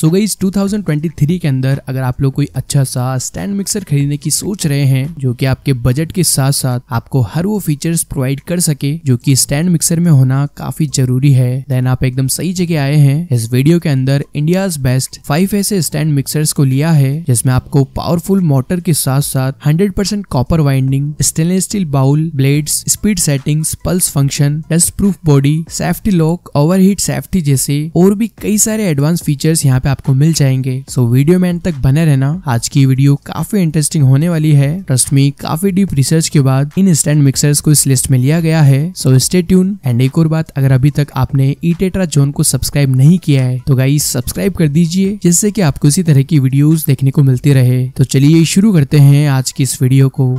सो so गई 2023 के अंदर अगर आप लोग कोई अच्छा सा स्टैंड मिक्सर खरीदने की सोच रहे हैं जो कि आपके बजट के साथ साथ आपको हर वो फीचर्स प्रोवाइड कर सके जो कि स्टैंड मिक्सर में होना काफी जरूरी है देन आप एकदम सही जगह आए हैं इस वीडियो के अंदर इंडिया बेस्ट फाइव ऐसे स्टैंड मिक्सर्स को लिया है जिसमें आपको पावरफुल मोटर के साथ साथ hundred percent copper winding stainless steel bowl blades speed setting pulse function dust proof body safety lock overheat safety जैसे और भी कई सारे एडवांस फीचर्स यहाँ पे आपको मिल जाएंगे सो वीडियो में एंड तक बने रहना आज की वीडियो काफी इंटरेस्टिंग होने वाली है ट्रस्ट मी काफी डीप रिसर्च के बाद इन स्टैंड मिक्सर्स को इस लिस्ट में लिया गया है सो स्टे ट्यून एंड एक और बात अगर अभी तक आपने ई टेट्रा जोन को सब्सक्राइब नहीं किया है तो गाइस सब्सक्राइब कर दीजिए जिससे की आपको इसी तरह की वीडियो देखने को मिलती रहे तो चलिए शुरू करते हैं आज की इस वीडियो को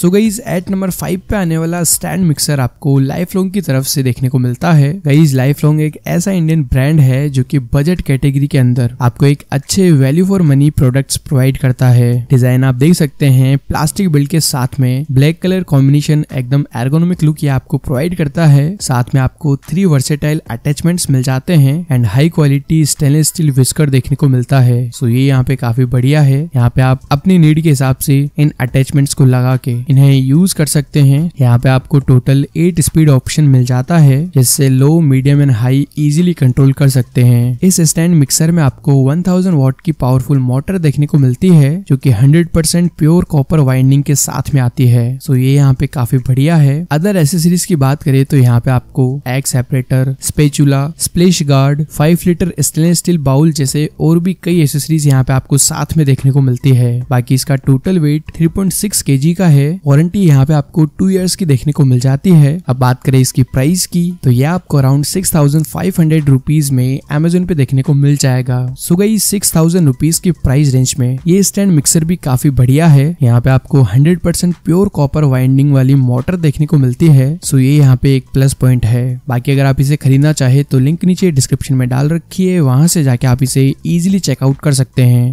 so guys at number five पे आने वाला स्टैंड मिक्सर आपको लाइफ लॉन्ग की तरफ से देखने को मिलता है गईज लाइफ लॉन्ग एक ऐसा इंडियन ब्रांड है जो कि बजट कैटेगरी के अंदर आपको एक अच्छे value for money products provide करता है डिजाइन आप देख सकते हैं प्लास्टिक बिल्ड के साथ में ब्लैक कलर कॉम्बिनेशन एकदम एर्गोनोमिक लुक ये आपको प्रोवाइड करता है साथ में आपको थ्री वर्सेटाइल अटैचमेंट्स मिल जाते हैं and high quality stainless steel whisker देखने को मिलता है सो so ये यहाँ पे काफी बढ़िया है यहाँ पे आप अपनी नीड के हिसाब से इन अटैचमेंट्स को लगा के इन्हें यूज कर सकते हैं यहाँ पे आपको टोटल एट स्पीड ऑप्शन मिल जाता है जिससे low medium and high easily control कर सकते हैं इस स्टैंड मिक्सर में आपको 1000 वॉट की पावरफुल मोटर देखने को मिलती है जो कि 100% प्योर कॉपर वाइंडिंग के साथ में आती है सो ये यहाँ पे काफी बढ़िया है अदर एसेसरीज की बात करें तो यहाँ पे आपको egg separator spatula splash guard five litre stainless steel bowl जैसे और भी कई एसेसरीज यहाँ पे आपको साथ में देखने को मिलती है बाकी इसका टोटल वेट 3.6 पॉइंट का है वारंटी यहाँ पे आपको टू ईयर्स की देखने को मिल जाती है अब बात करें इसकी प्राइस की तो ये आपको around six thousand five hundred rupees में अमेजोन पे देखने को मिल जाएगा so guys six thousand rupees की प्राइस रेंज में ये स्टैंड मिक्सर भी काफी बढ़िया है यहाँ पे आपको hundred percent pure copper winding वाली मोटर देखने को मिलती है सो ये यहाँ पे एक प्लस पॉइंट है बाकी अगर आप इसे खरीदना चाहे तो लिंक नीचे डिस्क्रिप्शन में डाल रखी है वहां से जाके आप इसे इजिली चेकआउट कर सकते हैं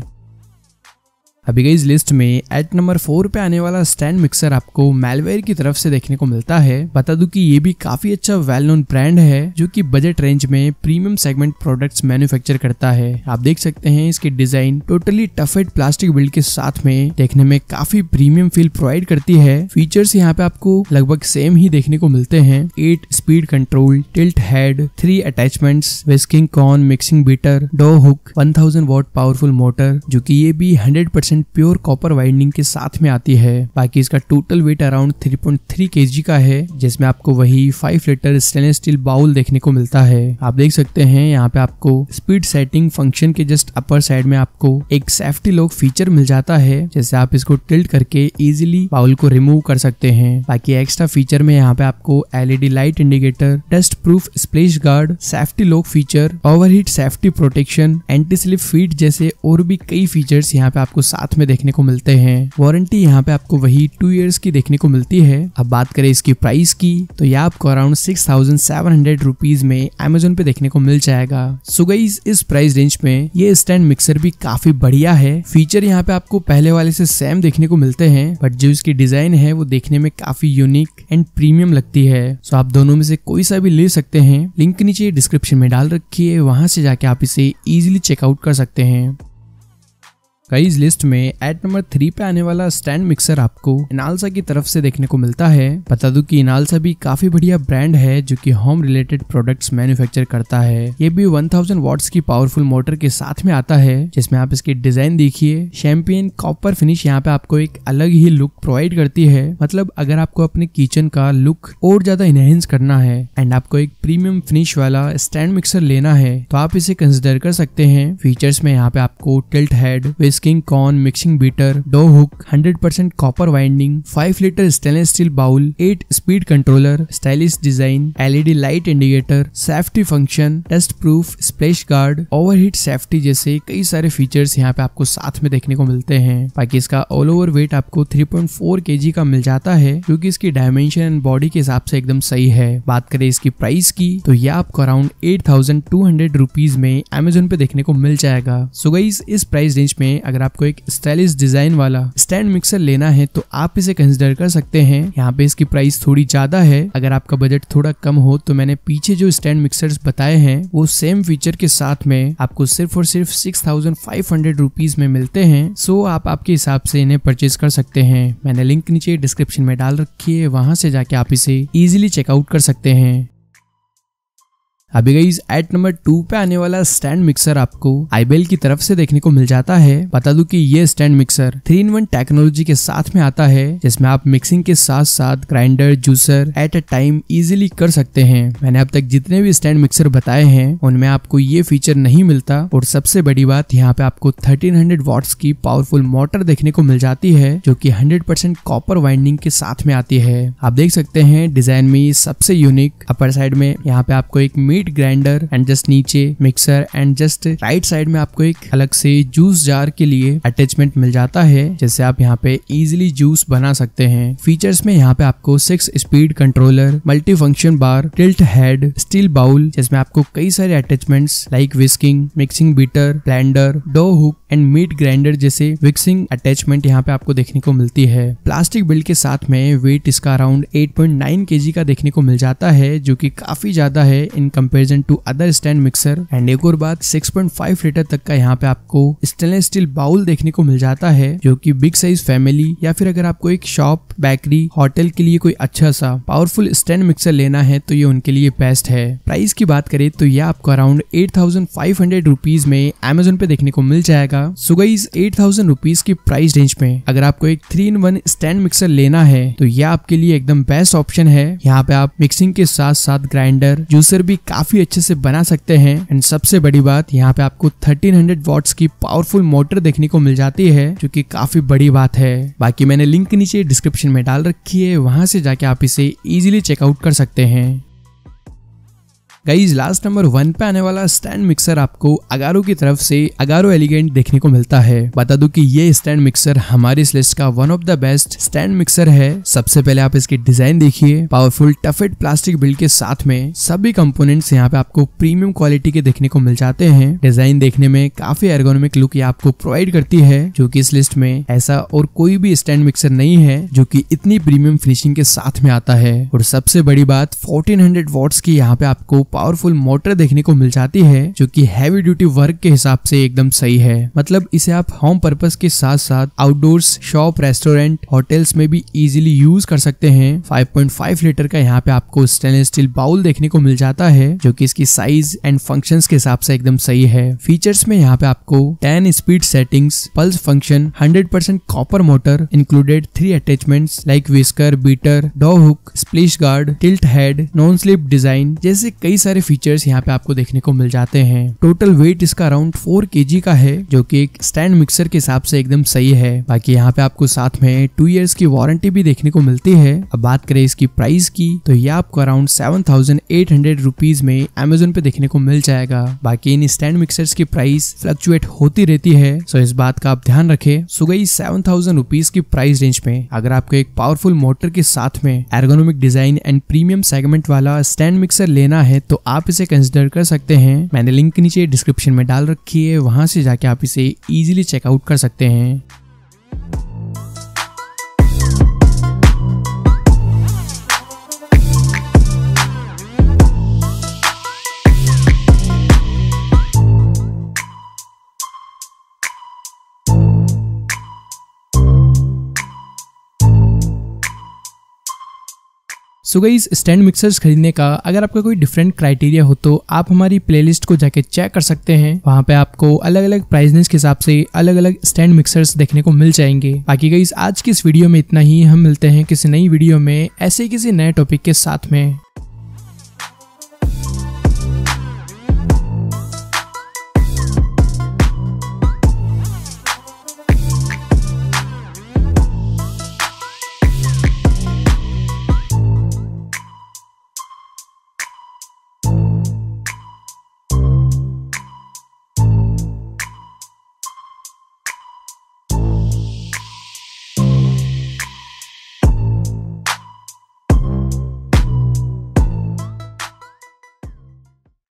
अभी गई इस लिस्ट में एट नंबर फोर पे आने वाला स्टैंड मिक्सर आपको मेलवेयर की तरफ से देखने को मिलता है बता दूं कि ये भी काफी अच्छा वेल नोन ब्रांड है जो कि बजट रेंज में प्रीमियम सेगमेंट प्रोडक्ट्स मैन्युफैक्चर करता है आप देख सकते हैं इसके design totally toughened plastic build के साथ में देखने में काफी प्रीमियम फील प्रोवाइड करती है फीचर्स यहाँ पे आपको लगभग सेम ही देखने को मिलते हैं eight speed control tilt head three attachments whisking cone mixing beater dough hook thousand watt powerful motor जो की ये भी hundred percent pure copper winding के साथ में आती है बाकी इसका total weight around three point three K G का है जिसमें आपको वही five litre stainless steel bowl देखने को मिलता है आप देख सकते हैं यहाँ पे आपको स्पीड सेटिंग फंक्शन के जस्ट अपर साइड में आपको एक सेफ्टी लॉक फीचर मिल जाता है जैसे आप इसको टिल्ट करके इजिली बाउल को रिमूव कर सकते हैं बाकी एक्स्ट्रा फीचर में यहाँ पे आपको LED light indicator dust proof splash guard safety lock feature overheat safety protection anti slip feet जैसे और भी कई फीचर्स यहाँ पे आपको साथ साथ में देखने को मिलते हैं वारंटी यहाँ पे आपको वही टू ईयर्स की देखने को मिलती है अब बात करें इसकी प्राइस की तो यह आपको around six thousand seven hundred rupees में अमेजोन पे देखने को मिल जाएगा सो गई इस प्राइस रेंज में ये स्टैंड मिक्सर भी काफी बढ़िया है फीचर यहाँ पे आपको पहले वाले से सेम देखने को मिलते हैं बट जो इसकी डिजाइन है वो देखने में काफी यूनिक एंड प्रीमियम लगती है सो आप दोनों में से कोई सा भी ले सकते हैं लिंक नीचे डिस्क्रिप्शन में डाल रखी है वहां से जाके आप इसे इजिली चेकआउट कर सकते हैं कई लिस्ट में एट नंबर थ्री पे आने वाला स्टैंड मिक्सर आपको इनालसा की तरफ से देखने को मिलता है बता दू की इनालसा भी काफी बढ़िया ब्रांड है जो कि होम रिलेटेड प्रोडक्ट्स मैन्युफैक्चर करता है ये भी 1000 थाउजेंड वॉट्स की पावरफुल मोटर के साथ में आता है जिसमें आप इसकी डिजाइन देखिए शैम्पियन कॉपर फिनिश यहाँ पे आपको एक अलग ही लुक प्रोवाइड करती है मतलब अगर आपको अपने किचन का लुक और ज्यादा इनहेंस करना है एंड आपको एक प्रीमियम फिनिश वाला स्टैंड मिक्सर लेना है तो आप इसे कंसिडर कर सकते हैं फीचर्स में यहाँ पे आपको tilt head whisking mixing beater dough hook 100% copper winding 5 litre stainless steel bowl 8 speed controller stylish design LED light indicator safety function dust proof splash guard overheat safety जैसे कई सारे features यहाँ पे आपको साथ में देखने को मिलते हैं बाकी इसका ऑल ओवर वेट आपको 3.4 पॉइंट का मिल जाता है जो की इसकी डायमेंशन एंड बॉडी के हिसाब से एकदम सही है बात करें इसकी प्राइस की तो यह आपको around eight thousand two hundred rupees में अमेजोन पे देखने को मिल जाएगा सो so गई इस प्राइस रेंज में अगर आपको एक स्टाइलिश डिजाइन वाला स्टैंड मिक्सर लेना है तो आप इसे कंसिडर कर सकते हैं यहाँ पे इसकी प्राइस थोड़ी ज्यादा है अगर आपका बजट थोड़ा कम हो तो मैंने पीछे जो स्टैंड मिक्सर बताए हैं वो सेम फीचर के साथ में आपको सिर्फ और सिर्फ six thousand five hundred rupees में मिलते हैं सो आप आपके हिसाब से इन्हें परचेज कर सकते हैं मैंने लिंक नीचे डिस्क्रिप्शन में डाल रखी है वहां से जाके आप इसे इजिली चेकआउट कर सकते हैं अभी गई एट नंबर टू पे आने वाला स्टैंड मिक्सर आपको आईबेल की तरफ से देखने को मिल जाता है बता दू कि ये stand mixer three in one technology के साथ में आता है जिसमें आप मिक्सिंग के साथ साथ grinder juicer at a time easily कर सकते हैं मैंने अब तक जितने भी स्टैंड मिक्सर बताए हैं उनमें आपको ये फीचर नहीं मिलता और सबसे बड़ी बात यहाँ पे आपको थर्टीन हंड्रेड वॉट्स की पावरफुल मोटर देखने को मिल जाती है जो की हंड्रेड परसेंट कॉपर वाइंडिंग के साथ में आती है आप देख सकते हैं डिजाइन में सबसे यूनिक अपर साइड में यहाँ पे आपको एक meat meat grinder and just नीचे mixer and just right side में आपको एक अलग से जूस जार के लिए अटैचमेंट मिल जाता है जैसे आप यहाँ पे इजिली जूस बना सकते हैं फीचर्स में यहाँ पे आपको six speed controller multi function bar tilt head steel bowl जिसमें आपको कई सारे attachment like whisking mixing beater blender dough hook and meat grinder जैसे विक्सिंग अटैचमेंट यहाँ पे आपको देखने को मिलती है प्लास्टिक बिल्ड के साथ में वेट इसका अराउंड 8.9 केजी का देखने को मिल जाता है जो कि काफी ज्यादा है in comparison to other stand mixer and एक और बात 6.5 लीटर तक का यहाँ पे आपको स्टेनलेस स्टील बाउल देखने को मिल जाता है जो कि बिग साइज फैमिली या फिर अगर आपको एक शॉप बेकरी होटल के लिए कोई अच्छा सा पावरफुल स्टैंड मिक्सर लेना है तो ये उनके लिए बेस्ट है प्राइस की बात करें तो ये आपको around eight thousand five hundred rupees में अमेजोन पे देखने को मिल जाएगा सुगईज एट थाउजेंड रुपीज की प्राइस रेंज में अगर आपको एक three in one stand mixer लेना है तो यह आपके लिए एकदम बेस्ट ऑप्शन है यहाँ पे आप मिक्सिंग के साथ साथ ग्राइंडर जूसर भी का काफी अच्छे से बना सकते हैं एंड सबसे बड़ी बात यहाँ पे आपको 1300 वॉट्स की पावरफुल मोटर देखने को मिल जाती है जो की काफी बड़ी बात है बाकी मैंने लिंक नीचे डिस्क्रिप्शन में डाल रखी है वहां से जाके आप इसे इजिली चेकआउट कर सकते हैं गाइज लास्ट नंबर वन पे आने वाला स्टैंड मिक्सर आपको अगारो की तरफ से अगारो एलिगेंट देखने को मिलता है बता दू कि ये स्टैंड मिक्सर हमारे इस लिस्ट का one of the best stand mixer है सबसे पहले आप इसकी डिजाइन देखिए पावरफुल टफेड प्लास्टिक बिल्ड के साथ में सभी कंपोनेंट्स यहाँ पे आपको प्रीमियम क्वालिटी के देखने को मिल जाते हैं डिजाइन देखने में काफी एर्गोनोमिक लुक ये आपको प्रोवाइड करती है जो की इस लिस्ट में ऐसा और कोई भी स्टैंड मिक्सर नहीं है जो की इतनी प्रीमियम फिनिशिंग के साथ में आता है और सबसे बड़ी बात फोर्टीन हंड्रेड की यहाँ पे आपको पावरफुल मोटर देखने को मिल जाती है जो की हैवी ड्यूटी वर्क के हिसाब से एकदम सही है मतलब इसे आप होम पर्पज के साथ साथ आउटडोर्स शॉप रेस्टोरेंट होटल्स में भी इजिली यूज कर सकते हैं 5.5 लीटर का यहाँ पे आपको स्टेनलेस स्टील बाउल देखने को मिल जाता है जो की इसकी साइज एंड फंक्शन के हिसाब से एकदम सही है फीचर्स में यहाँ पे आपको ten speed settings pulse function 100% copper motor included three attachments like whisker beater dough hook splash guard tilt head non slip design जैसे कई कई सारे फीचर्स यहाँ पे आपको देखने को मिल जाते हैं टोटल वेट इसका अराउंड फोर के का है जो की एक स्टैंड मिक्सर के हिसाब से एकदम सही है बाकी यहाँ पे आपको साथ में टू ईयर्स की वारंटी भी देखने को मिलती है अब बात करें इसकी प्राइस की तो ये आपको around seven thousand eight hundred rupees में अमेजोन पे देखने को मिल जाएगा बाकी इन स्टैंड मिक्सर्स की प्राइस फ्लक्चुएट होती रहती है सो इस बात का आप ध्यान रखें so guys seven thousand rupees की प्राइस रेंज में अगर आपको एक पावरफुल मोटर के साथ में ergonomic design and premium segment वाला स्टैंड मिक्सर लेना है तो आप इसे कंसिडर कर सकते हैं मैंने लिंक नीचे डिस्क्रिप्शन में डाल रखी है वहां से जाके आप इसे ईजिली चेकआउट कर सकते हैं सो गई स्टैंड मिक्सर्स खरीदने का अगर आपका कोई डिफरेंट क्राइटेरिया हो तो आप हमारी प्लेलिस्ट को जाके चेक कर सकते हैं वहाँ पे आपको अलग अलग प्राइसनेस के हिसाब से अलग अलग स्टैंड मिक्सर्स देखने को मिल जाएंगे बाकी गई आज की इस वीडियो में इतना ही हम मिलते हैं किसी नई वीडियो में ऐसे किसी नए टॉपिक के साथ में